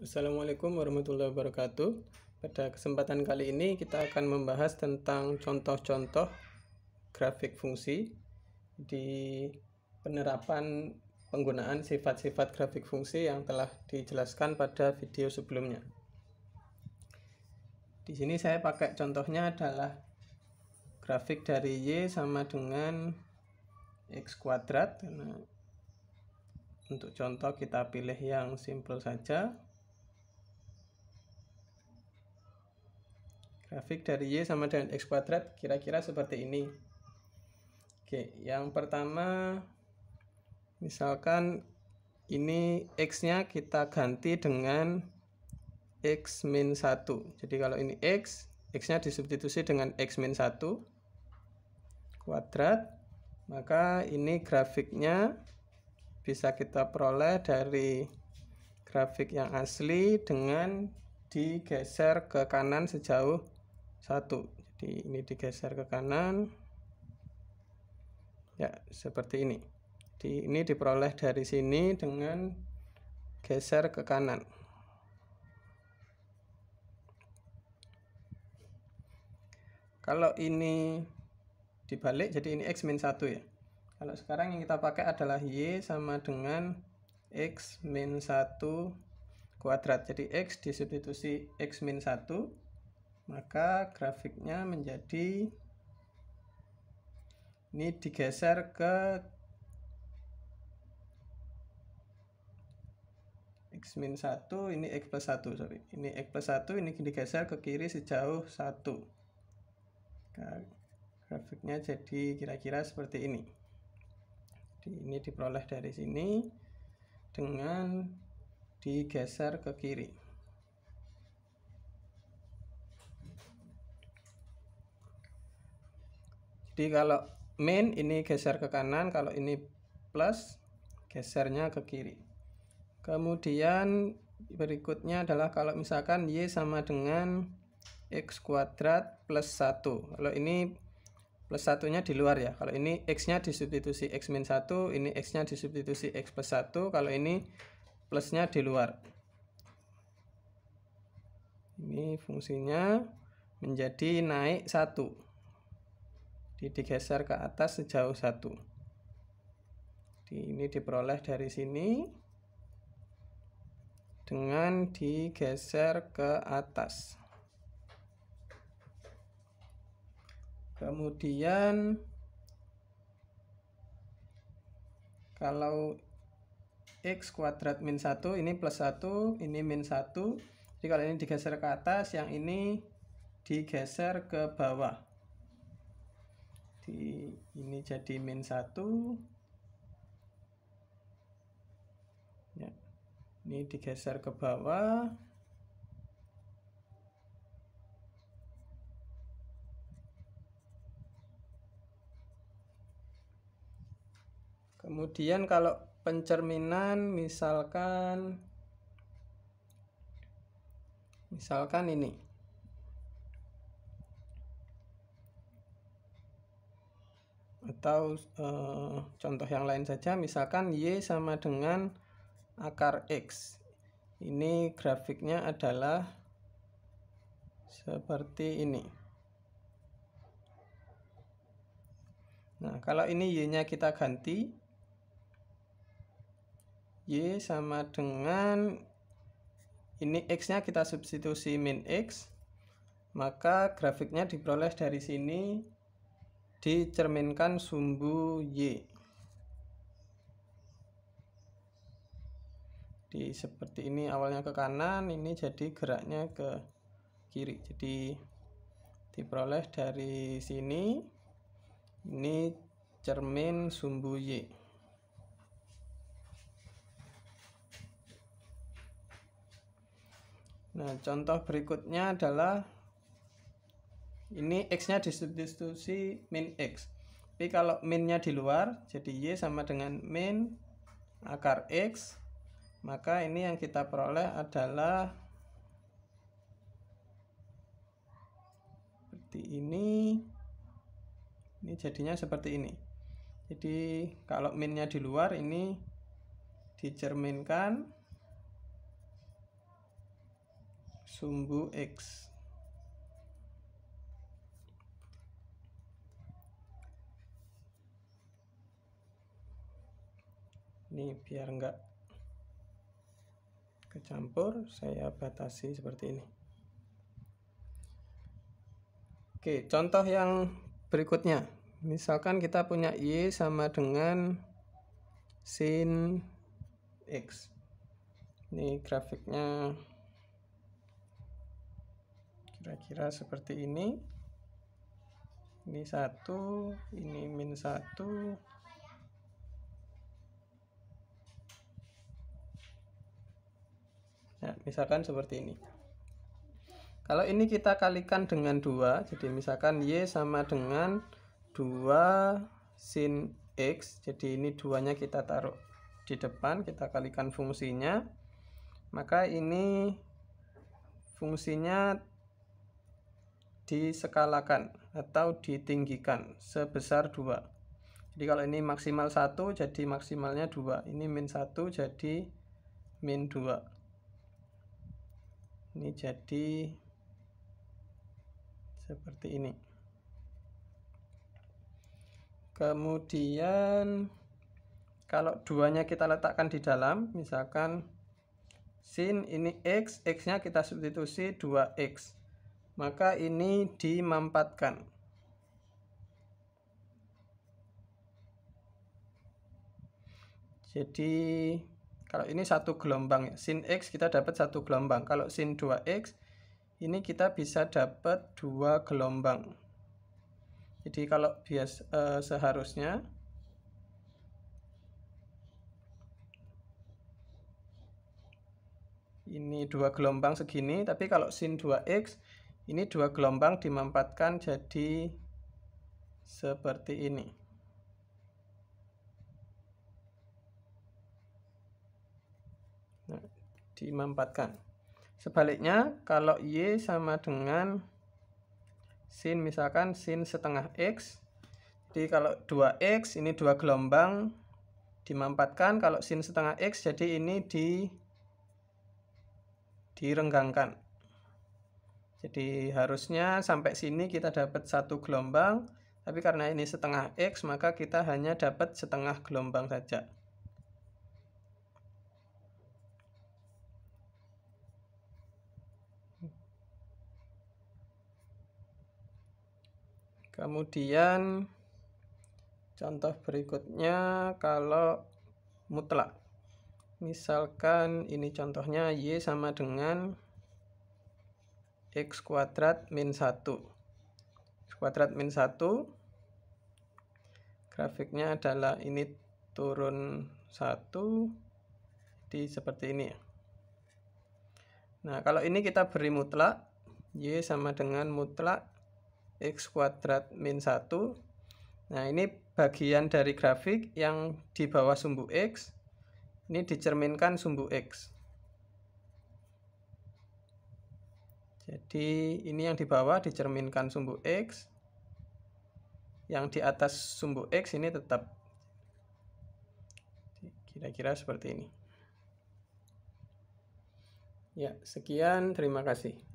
Assalamualaikum warahmatullahi wabarakatuh. Pada kesempatan kali ini kita akan membahas tentang contoh-contoh grafik fungsi di penerapan penggunaan sifat-sifat grafik fungsi yang telah dijelaskan pada video sebelumnya. Di sini saya pakai contohnya adalah grafik dari Y sama dengan X kuadrat. untuk contoh kita pilih yang simple saja Grafik dari Y sama dengan X kuadrat kira-kira seperti ini. Oke, yang pertama misalkan ini X-nya kita ganti dengan X min 1. Jadi kalau ini X, X-nya disubstitusi dengan X min 1 kuadrat. Maka ini grafiknya bisa kita peroleh dari grafik yang asli dengan digeser ke kanan sejauh satu jadi ini digeser ke kanan ya seperti ini di ini diperoleh dari sini dengan geser ke kanan kalau ini dibalik jadi ini x min satu ya kalau sekarang yang kita pakai adalah y sama dengan x min satu kuadrat jadi x disubstitusi x min satu maka grafiknya menjadi ini digeser ke X min 1 ini X plus 1 sorry ini X plus 1 ini digeser ke kiri sejauh 1 grafiknya jadi kira-kira seperti ini jadi ini diperoleh dari sini dengan digeser ke kiri Jadi kalau main ini geser ke kanan, kalau ini plus gesernya ke kiri. Kemudian berikutnya adalah kalau misalkan Y sama dengan X kuadrat plus 1. Kalau ini plus satunya di luar ya. Kalau ini X-nya disubstitusi X min 1, ini X-nya disubstitusi X plus 1. Kalau ini plusnya di luar. Ini fungsinya menjadi naik 1. Jadi digeser ke atas sejauh satu. Di Ini diperoleh dari sini dengan digeser ke atas. Kemudian kalau X kuadrat min 1 ini plus 1 ini min 1 jadi kalau ini digeser ke atas yang ini digeser ke bawah ini jadi min satu, ya. ini digeser ke bawah kemudian kalau pencerminan misalkan misalkan ini atau e, contoh yang lain saja misalkan Y sama dengan akar X ini grafiknya adalah seperti ini nah kalau ini Y nya kita ganti Y sama dengan ini X nya kita substitusi min X maka grafiknya diperoleh dari sini dicerminkan sumbu Y di seperti ini awalnya ke kanan ini jadi geraknya ke kiri jadi diperoleh dari sini ini cermin sumbu Y nah contoh berikutnya adalah ini x-nya disubstitusi min x tapi kalau min-nya di luar jadi y sama dengan min akar x maka ini yang kita peroleh adalah seperti ini ini jadinya seperti ini jadi kalau min-nya di luar ini dicerminkan sumbu X ini biar enggak kecampur saya batasi seperti ini Oke contoh yang berikutnya misalkan kita punya Y sama dengan sin X ini grafiknya kira-kira seperti ini ini satu ini min satu misalkan seperti ini kalau ini kita kalikan dengan dua jadi misalkan Y sama dengan 2 sin X jadi ini duanya kita taruh di depan kita kalikan fungsinya maka ini fungsinya disekalakan atau ditinggikan sebesar dua jadi kalau ini maksimal satu jadi maksimalnya dua ini min satu jadi min dua ini jadi seperti ini kemudian kalau duanya kita letakkan di dalam misalkan sin ini x x nya kita substitusi 2x maka ini dimampatkan jadi kalau ini satu gelombang, sin X kita dapat satu gelombang. Kalau sin 2X, ini kita bisa dapat dua gelombang. Jadi kalau bias e, seharusnya ini dua gelombang segini, tapi kalau sin 2X ini dua gelombang dimampatkan jadi seperti ini. dimampatkan. Sebaliknya, kalau Y sama dengan sin misalkan sin setengah X, jadi kalau 2X ini dua gelombang dimampatkan, kalau sin setengah X jadi ini di direnggangkan. Jadi harusnya sampai sini kita dapat satu gelombang, tapi karena ini setengah X maka kita hanya dapat setengah gelombang saja. kemudian contoh berikutnya kalau mutlak misalkan ini contohnya Y sama dengan X kuadrat min 1 X kuadrat min 1 grafiknya adalah ini turun 1 di seperti ini Nah kalau ini kita beri mutlak Y sama dengan mutlak X kuadrat min 1. Nah ini bagian dari grafik yang di bawah sumbu X. Ini dicerminkan sumbu X. Jadi ini yang di bawah dicerminkan sumbu X. Yang di atas sumbu X ini tetap kira-kira seperti ini. Ya, sekian. Terima kasih.